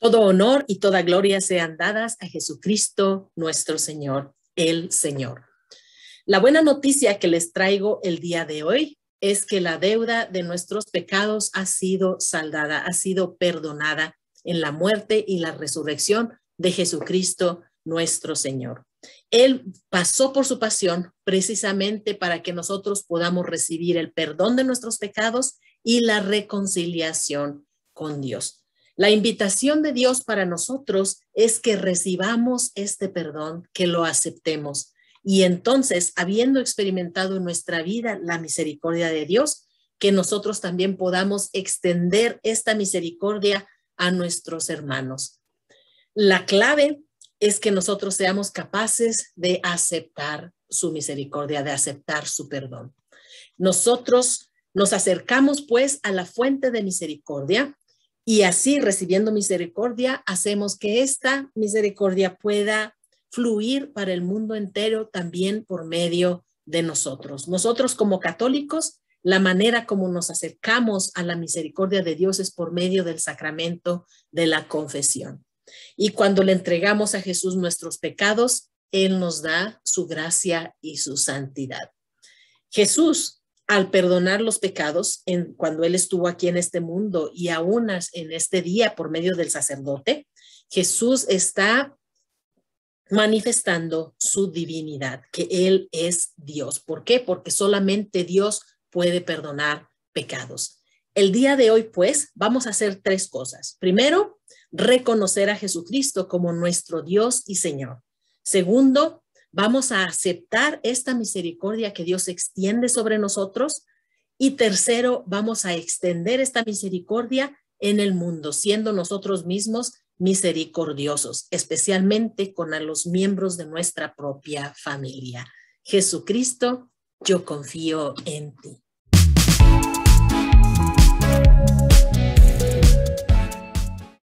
Todo honor y toda gloria sean dadas a Jesucristo nuestro Señor, el Señor. La buena noticia que les traigo el día de hoy es que la deuda de nuestros pecados ha sido saldada, ha sido perdonada en la muerte y la resurrección de Jesucristo nuestro Señor. Él pasó por su pasión precisamente para que nosotros podamos recibir el perdón de nuestros pecados y la reconciliación con Dios. La invitación de Dios para nosotros es que recibamos este perdón, que lo aceptemos. Y entonces, habiendo experimentado en nuestra vida la misericordia de Dios, que nosotros también podamos extender esta misericordia a nuestros hermanos. La clave es que nosotros seamos capaces de aceptar su misericordia, de aceptar su perdón. Nosotros nos acercamos pues a la fuente de misericordia y así, recibiendo misericordia, hacemos que esta misericordia pueda fluir para el mundo entero también por medio de nosotros. Nosotros como católicos, la manera como nos acercamos a la misericordia de Dios es por medio del sacramento de la confesión. Y cuando le entregamos a Jesús nuestros pecados, Él nos da su gracia y su santidad. Jesús al perdonar los pecados en, cuando Él estuvo aquí en este mundo y aún en este día por medio del sacerdote, Jesús está manifestando su divinidad, que Él es Dios. ¿Por qué? Porque solamente Dios puede perdonar pecados. El día de hoy, pues, vamos a hacer tres cosas. Primero, reconocer a Jesucristo como nuestro Dios y Señor. Segundo, Vamos a aceptar esta misericordia que Dios extiende sobre nosotros. Y tercero, vamos a extender esta misericordia en el mundo, siendo nosotros mismos misericordiosos, especialmente con a los miembros de nuestra propia familia. Jesucristo, yo confío en ti.